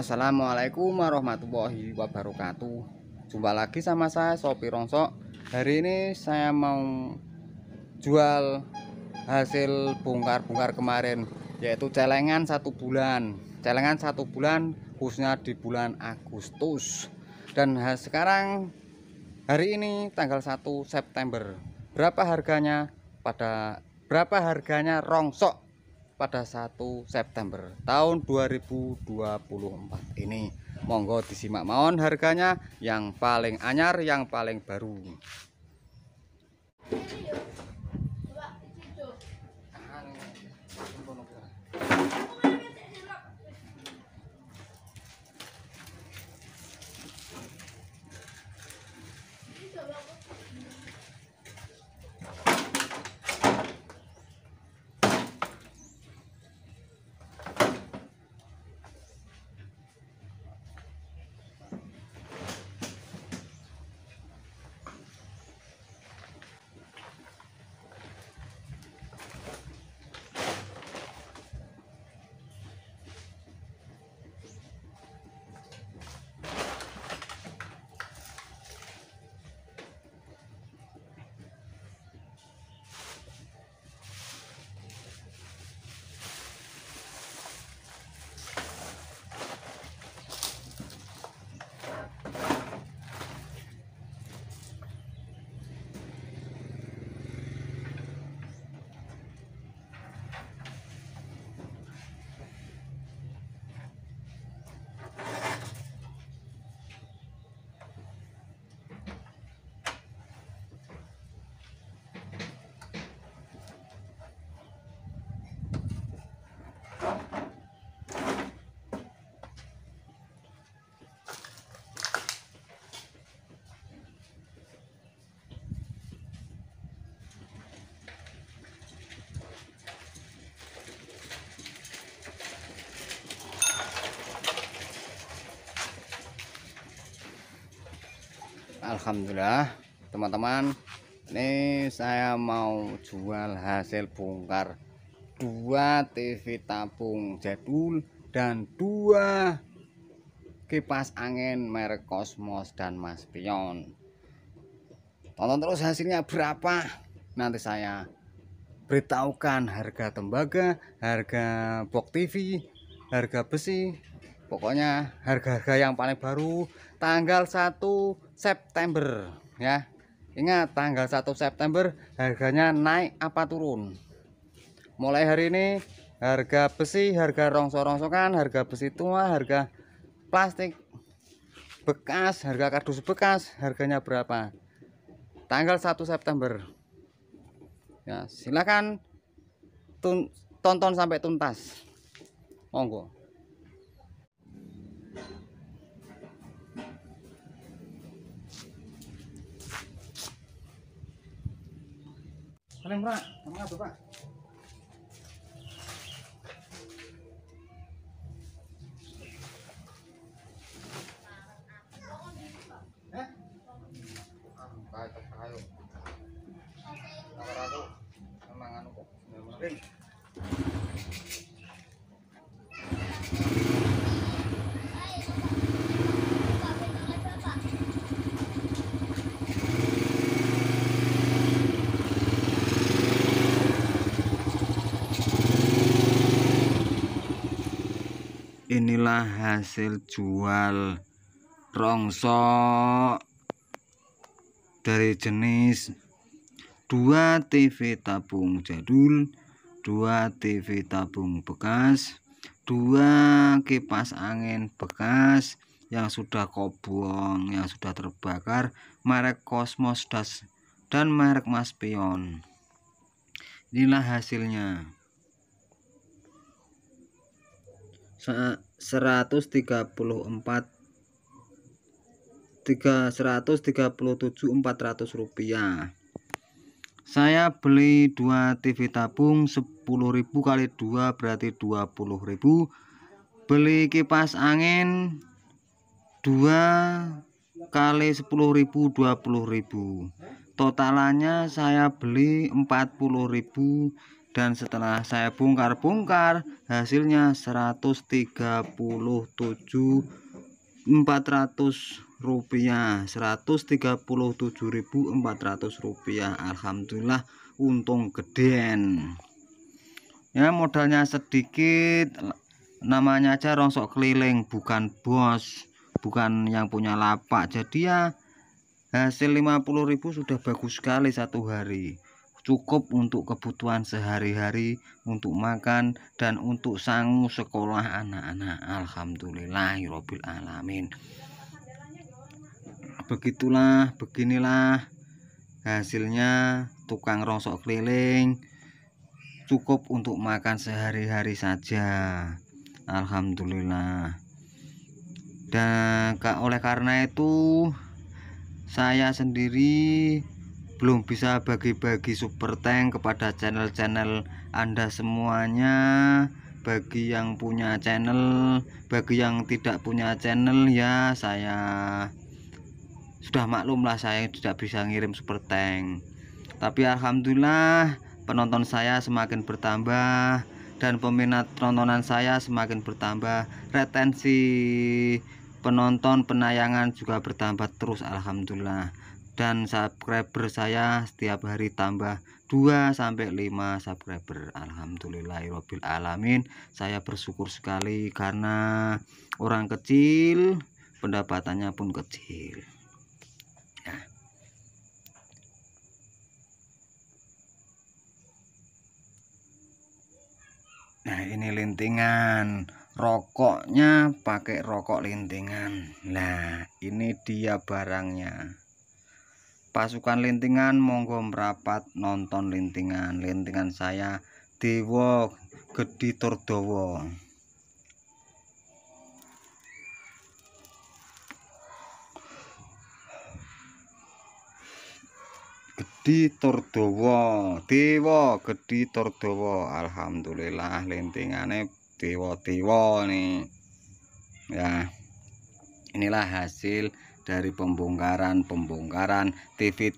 Assalamualaikum warahmatullahi wabarakatuh Jumpa lagi sama saya Sopi Rongsok Hari ini saya mau jual hasil bongkar-bongkar kemarin Yaitu celengan satu bulan Celengan satu bulan khususnya di bulan Agustus Dan sekarang hari ini tanggal 1 September Berapa harganya pada berapa harganya rongsok pada 1 September tahun 2024 ini monggo disimak maon harganya yang paling anyar yang paling baru Alhamdulillah teman-teman ini saya mau jual hasil bongkar dua TV tabung jadul dan dua kipas angin merek Cosmos dan Mas Pion tonton terus hasilnya berapa nanti saya beritahukan harga tembaga harga box TV harga besi pokoknya harga-harga yang paling baru tanggal 1 September ya. Ingat tanggal 1 September harganya naik apa turun. Mulai hari ini harga besi, harga rongsok rongsokan harga besi tua, harga plastik bekas, harga kardus bekas, harganya berapa? Tanggal 1 September. Ya, silakan tonton sampai tuntas. Monggo. 怎么了？怎么了，爸爸？inilah hasil jual rongsok dari jenis 2 TV tabung jadul 2 TV tabung bekas 2 kipas angin bekas yang sudah kobong yang sudah terbakar merek Cosmos dan merek Mas Pion inilah hasilnya 134 3 137 400 rupiah saya beli 2 TV tabung 10.000 kali 2 berarti 20.000 beli kipas angin 2 kali 10.000 20.000 totalannya saya beli 40.000 dan setelah saya bongkar-bongkar hasilnya 137 400 rupiah 137.400 rupiah Alhamdulillah untung geden ya modalnya sedikit namanya aja rongsok keliling bukan bos bukan yang punya lapak jadi ya hasil 50.000 sudah bagus sekali satu hari cukup untuk kebutuhan sehari-hari, untuk makan dan untuk sangu sekolah anak-anak. Alhamdulillahirabbil alamin. Begitulah, beginilah hasilnya tukang rongsok keliling cukup untuk makan sehari-hari saja. Alhamdulillah. Dan oleh karena itu saya sendiri belum bisa bagi-bagi super tank kepada channel-channel Anda semuanya bagi yang punya channel bagi yang tidak punya channel ya saya sudah maklumlah saya tidak bisa ngirim super tank tapi alhamdulillah penonton saya semakin bertambah dan peminat tontonan saya semakin bertambah retensi penonton penayangan juga bertambah terus alhamdulillah dan subscriber saya setiap hari tambah 2 sampai 5 subscriber Alhamdulillahirobbil alamin saya bersyukur sekali karena orang kecil pendapatannya pun kecil nah. nah ini lintingan rokoknya pakai rokok lintingan nah ini dia barangnya pasukan lintingan monggo merapat nonton lintingan lintingan saya dewa gedi tordowo Gedi Tordowo, Dewa Gedi Tordowo. Alhamdulillah lintingannya dewa-dewa nih. Ya. Inilah hasil dari pembongkaran-pembongkaran TV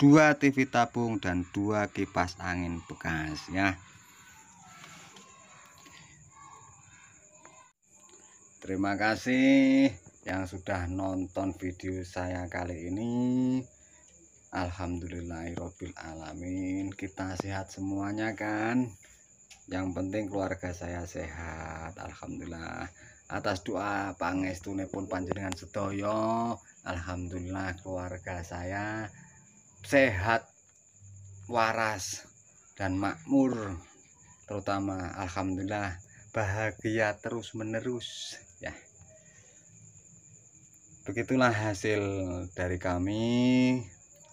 2 TV tabung dan dua kipas angin bekas ya. Terima kasih yang sudah nonton video saya kali ini. Alhamdulillahirobbil alamin. Kita sehat semuanya kan? Yang penting keluarga saya sehat. Alhamdulillah atas doa pangestune pun panjenengan sedaya alhamdulillah keluarga saya sehat waras dan makmur terutama alhamdulillah bahagia terus menerus ya begitulah hasil dari kami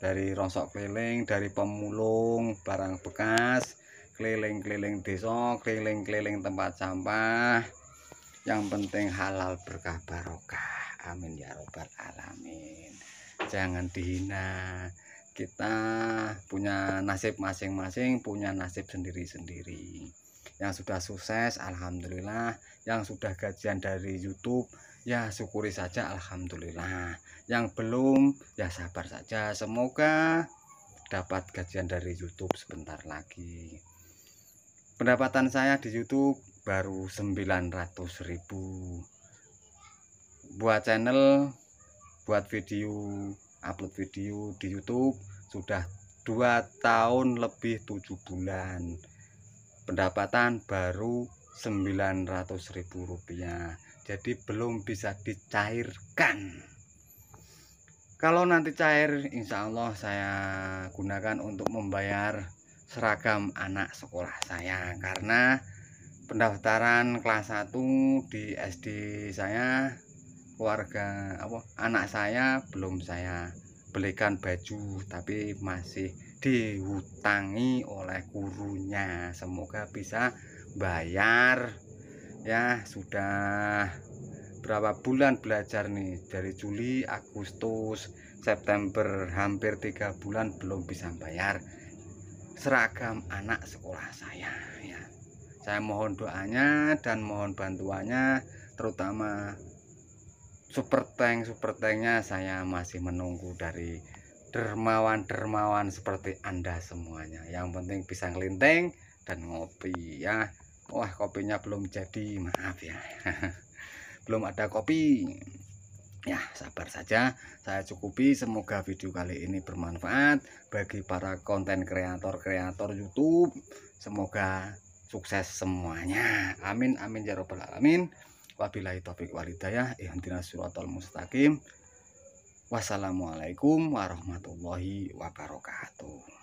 dari rosok keliling dari pemulung barang bekas keliling-keliling desa keliling-keliling tempat sampah yang penting halal berkah barokah amin ya robbal alamin jangan dihina kita punya nasib masing-masing punya nasib sendiri-sendiri yang sudah sukses alhamdulillah yang sudah gajian dari YouTube ya syukuri saja alhamdulillah yang belum ya sabar saja semoga dapat gajian dari YouTube sebentar lagi pendapatan saya di YouTube baru 900.000 buat channel buat video upload video di YouTube sudah dua tahun lebih tujuh bulan pendapatan baru 900.000 rupiah jadi belum bisa dicairkan kalau nanti cair insya Allah saya gunakan untuk membayar seragam anak sekolah saya karena pendaftaran kelas 1 di SD saya keluarga apa anak saya belum saya belikan baju tapi masih dihutangi oleh gurunya semoga bisa bayar ya sudah berapa bulan belajar nih dari Juli Agustus September hampir tiga bulan belum bisa bayar seragam anak sekolah saya saya mohon doanya dan mohon bantuannya terutama super tank super tanknya saya masih menunggu dari dermawan-dermawan seperti anda semuanya yang penting bisa ngelinteng dan ngopi ya wah kopinya belum jadi maaf ya belum ada kopi ya sabar saja saya cukupi semoga video kali ini bermanfaat bagi para konten kreator-kreator YouTube semoga sukses semuanya amin amin ya robbal alamin wabillahi taufik walidayah ihdinash shiratal mustaqim wassalamualaikum warahmatullahi wabarakatuh